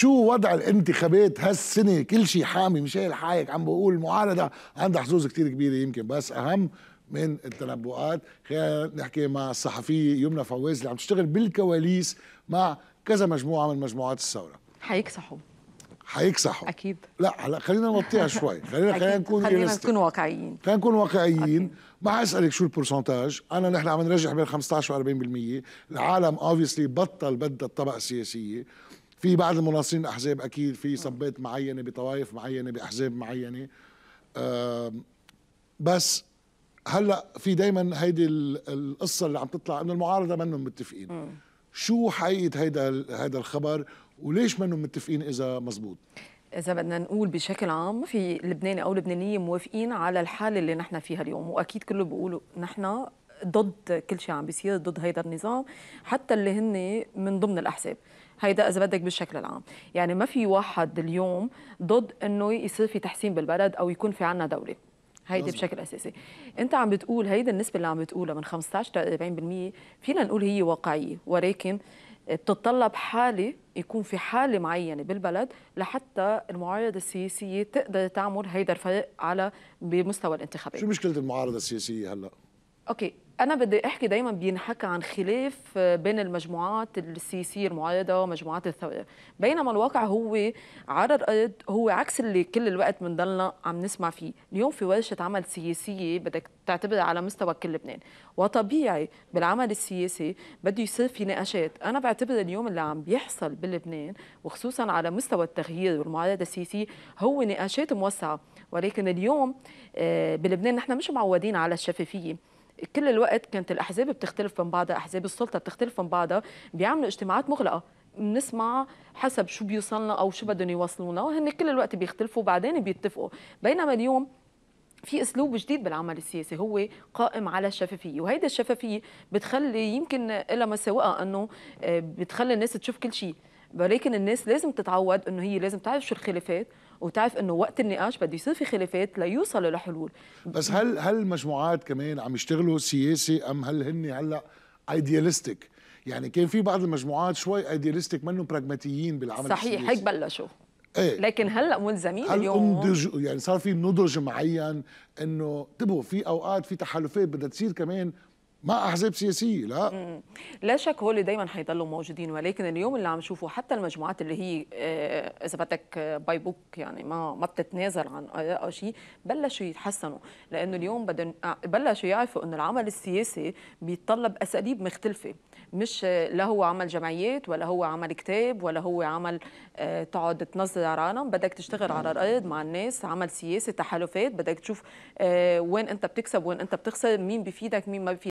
شو وضع الانتخابات هالسنه كل شيء حامي مشايل حايك عم بقول المعارضه عندها حظوظ كتير كبيره يمكن بس اهم من التنبؤات خلينا نحكي مع الصحفيه يمنى فواز اللي عم تشتغل بالكواليس مع كذا مجموعه من مجموعات الثوره حيكسحوا حيكسحوا اكيد لا هلا خلينا نوطيها شوي خلينا خلينا نكون خلينا نكون واقعيين خلينا نكون واقعيين ما حاسالك شو البورسنتاج انا نحن عم نرجح بين 15 و 40% العالم اوبسلي بطل بدها الطبقه السياسيه في بعض المناصرين الاحزاب اكيد في صبات معينه بطوائف معينه باحزاب معينه بس هلا في دائما هيدي القصه اللي عم تطلع انه المعارضه منهم متفقين شو حقيقه هيدا هيدا الخبر وليش منهم متفقين اذا مزبوط إذا بدنا نقول بشكل عام في لبناني أو لبنانية موافقين على الحالة اللي نحن فيها اليوم وأكيد كله بيقولوا نحن ضد كل شيء عم بيصير ضد هيدا النظام حتى اللي هن من ضمن الاحزاب هيدا اذا بدك بالشكل العام يعني ما في واحد اليوم ضد انه يصير في تحسين بالبلد او يكون في عنا دوله هيدي بشكل اساسي انت عم بتقول هيدي النسبه اللي عم بتقولها من 15 ل 40% فينا نقول هي واقعيه ولكن بتتطلب حاله يكون في حاله معينه بالبلد لحتى المعارضه السياسيه تقدر تعمل هيدا الفرق على بمستوى الانتخابات شو مشكله المعارضه السياسيه هلا اوكي انا بدي احكي دائما بينحكى عن خلاف بين المجموعات السياسيه المعارضه ومجموعات الثوره بينما الواقع هو على الارض هو عكس اللي كل الوقت بنضلنا عم نسمع فيه اليوم في ورشه عمل سياسيه بدك تعتبرها على مستوى كل لبنان وطبيعي بالعمل السياسي بده يصير في نقاشات انا بعتبر اليوم اللي عم بيحصل بلبنان وخصوصا على مستوى التغيير والمعارضه السياسيه هو نقاشات موسعه ولكن اليوم آه، بلبنان نحن مش معودين على الشفافيه كل الوقت كانت الاحزاب بتختلف من بعضها احزاب السلطه بتختلف من بعضها بيعملوا اجتماعات مغلقه بنسمع حسب شو بيوصلنا او شو بدهم يوصلونا وهن كل الوقت بيختلفوا وبعدين بيتفقوا بينما اليوم في اسلوب جديد بالعمل السياسي هو قائم على الشفافيه وهيدي الشفافيه بتخلي يمكن لها مساوئها انه آه، بتخلي الناس تشوف كل شيء ولكن الناس لازم تتعود انه هي لازم تعرف شو الخلافات وتعرف انه وقت النقاش بده يصير في خلافات ليوصلوا لحلول بس هل هل المجموعات كمان عم يشتغلوا سياسي ام هل هن هلا ايديالستيك يعني كان في بعض المجموعات شوي ايديالستيك منهم براغماتيين بالعمل صحيح السياسي. هيك بلشوا ايه لكن هلا ملزمين هل اليوم انضج يعني صار في نضج معين انه انتبهوا في اوقات في تحالفات بدها تصير كمان مع احزاب سياسيه لا لا شك هول دايما حيضلوا موجودين ولكن اليوم اللي عم نشوفه حتى المجموعات اللي هي آه، اذا بدك باي آه، بوك يعني ما ما بتتنازل عن او شيء بلشوا يتحسنوا لانه اليوم بدهم آه، بلشوا يعرفوا انه العمل السياسي بيتطلب اساليب مختلفه مش لا هو عمل جمعيات ولا هو عمل كتاب ولا هو عمل تقعد تنظر على عالم بدك تشتغل على الارض مع الناس عمل سياسي تحالفات بدك تشوف وين انت بتكسب وين انت بتخسر مين بفيدك مين ما بفيدك